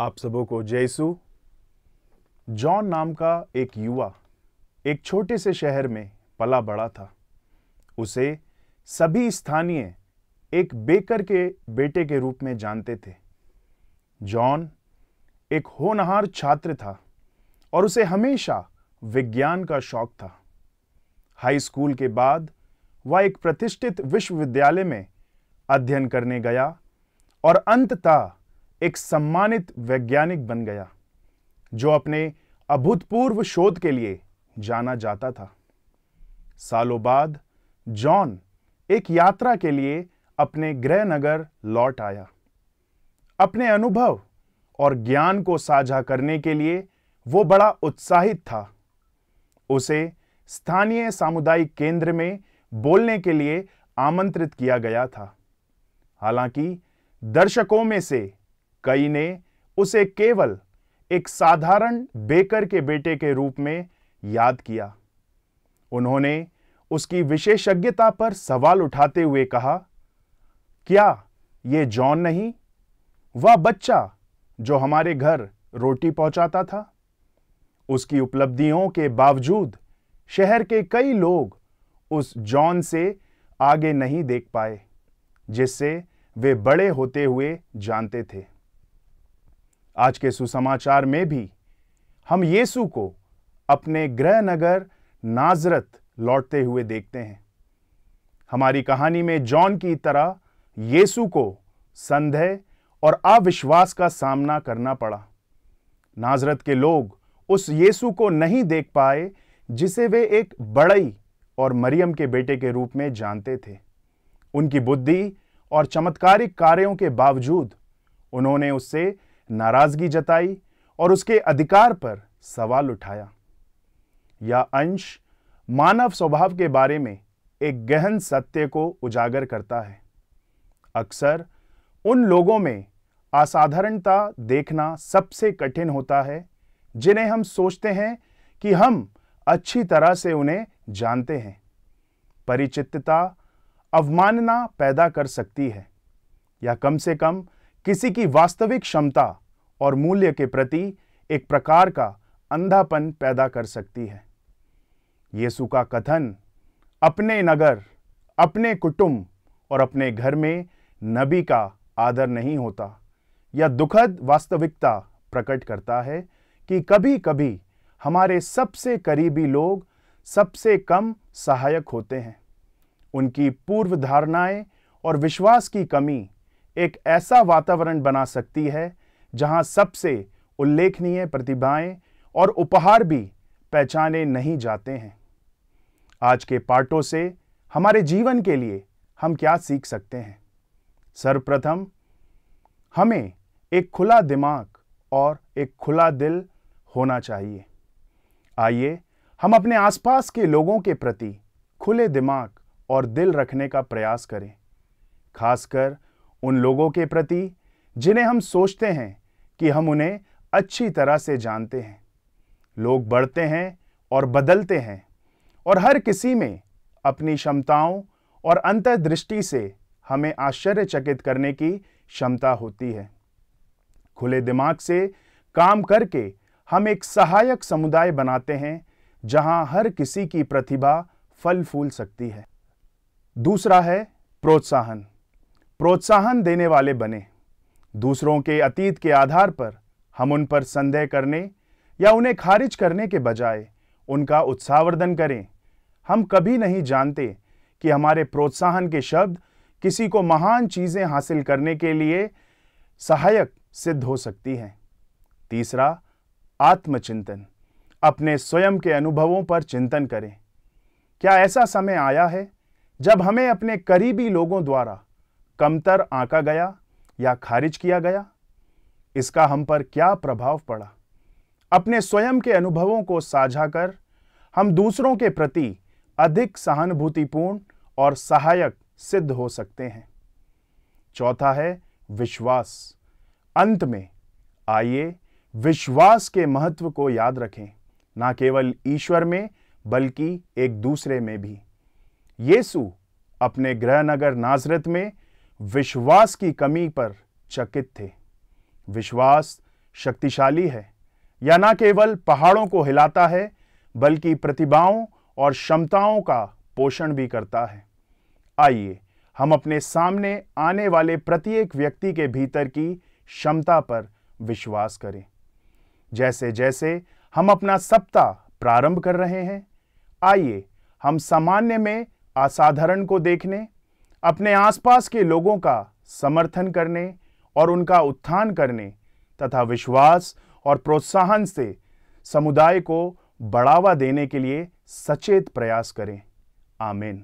आप सबों को जयसु जॉन नाम का एक युवा एक छोटे से शहर में पला बड़ा था उसे सभी स्थानीय एक बेकर के बेटे के रूप में जानते थे जॉन एक होनहार छात्र था और उसे हमेशा विज्ञान का शौक था हाई स्कूल के बाद वह एक प्रतिष्ठित विश्वविद्यालय में अध्ययन करने गया और अंततः एक सम्मानित वैज्ञानिक बन गया जो अपने अभूतपूर्व शोध के लिए जाना जाता था सालों बाद जॉन एक यात्रा के लिए अपने गृह नगर लौट आया अपने अनुभव और ज्ञान को साझा करने के लिए वो बड़ा उत्साहित था उसे स्थानीय सामुदायिक केंद्र में बोलने के लिए आमंत्रित किया गया था हालांकि दर्शकों में से कई ने उसे केवल एक साधारण बेकर के बेटे के रूप में याद किया उन्होंने उसकी विशेषज्ञता पर सवाल उठाते हुए कहा क्या ये जॉन नहीं वह बच्चा जो हमारे घर रोटी पहुंचाता था उसकी उपलब्धियों के बावजूद शहर के कई लोग उस जॉन से आगे नहीं देख पाए जिससे वे बड़े होते हुए जानते थे आज के सुसमाचार में भी हम येसु को अपने गृह नगर नाजरत लौटते हुए देखते हैं हमारी कहानी में जॉन की तरह येसु को संदेह और अविश्वास का सामना करना पड़ा नाजरत के लोग उस येसु को नहीं देख पाए जिसे वे एक बड़ई और मरियम के बेटे के रूप में जानते थे उनकी बुद्धि और चमत्कारिक कार्यों के बावजूद उन्होंने उससे नाराजगी जताई और उसके अधिकार पर सवाल उठाया यह अंश मानव स्वभाव के बारे में एक गहन सत्य को उजागर करता है अक्सर उन लोगों में असाधारणता देखना सबसे कठिन होता है जिन्हें हम सोचते हैं कि हम अच्छी तरह से उन्हें जानते हैं परिचितता अवमानना पैदा कर सकती है या कम से कम किसी की वास्तविक क्षमता और मूल्य के प्रति एक प्रकार का अंधापन पैदा कर सकती है यीशु का कथन अपने नगर अपने कुटुंब और अपने घर में नबी का आदर नहीं होता या दुखद वास्तविकता प्रकट करता है कि कभी कभी हमारे सबसे करीबी लोग सबसे कम सहायक होते हैं उनकी पूर्व धारणाएं और विश्वास की कमी एक ऐसा वातावरण बना सकती है जहां सबसे उल्लेखनीय प्रतिभाएं और उपहार भी पहचाने नहीं जाते हैं आज के पाठों से हमारे जीवन के लिए हम क्या सीख सकते हैं सर्वप्रथम हमें एक खुला दिमाग और एक खुला दिल होना चाहिए आइए हम अपने आसपास के लोगों के प्रति खुले दिमाग और दिल रखने का प्रयास करें खासकर उन लोगों के प्रति जिन्हें हम सोचते हैं कि हम उन्हें अच्छी तरह से जानते हैं लोग बढ़ते हैं और बदलते हैं और हर किसी में अपनी क्षमताओं और अंतर्दृष्टि से हमें आश्चर्यचकित करने की क्षमता होती है खुले दिमाग से काम करके हम एक सहायक समुदाय बनाते हैं जहां हर किसी की प्रतिभा फल फूल सकती है दूसरा है प्रोत्साहन प्रोत्साहन देने वाले बने दूसरों के अतीत के आधार पर हम उन पर संदेह करने या उन्हें खारिज करने के बजाय उनका उत्साहवर्धन करें हम कभी नहीं जानते कि हमारे प्रोत्साहन के शब्द किसी को महान चीज़ें हासिल करने के लिए सहायक सिद्ध हो सकती हैं तीसरा आत्मचिंतन अपने स्वयं के अनुभवों पर चिंतन करें क्या ऐसा समय आया है जब हमें अपने करीबी लोगों द्वारा कमतर आंका गया या खारिज किया गया इसका हम पर क्या प्रभाव पड़ा अपने स्वयं के अनुभवों को साझा कर हम दूसरों के प्रति अधिक सहानुभूतिपूर्ण और सहायक सिद्ध हो सकते हैं चौथा है विश्वास अंत में आइए विश्वास के महत्व को याद रखें ना केवल ईश्वर में बल्कि एक दूसरे में भी येसु अपने नगर नाजरत में विश्वास की कमी पर चकित थे विश्वास शक्तिशाली है या न केवल पहाड़ों को हिलाता है बल्कि प्रतिभाओं और क्षमताओं का पोषण भी करता है आइए हम अपने सामने आने वाले प्रत्येक व्यक्ति के भीतर की क्षमता पर विश्वास करें जैसे जैसे हम अपना सप्ताह प्रारंभ कर रहे हैं आइए हम सामान्य में असाधारण को देखने अपने आसपास के लोगों का समर्थन करने और उनका उत्थान करने तथा विश्वास और प्रोत्साहन से समुदाय को बढ़ावा देने के लिए सचेत प्रयास करें आमेन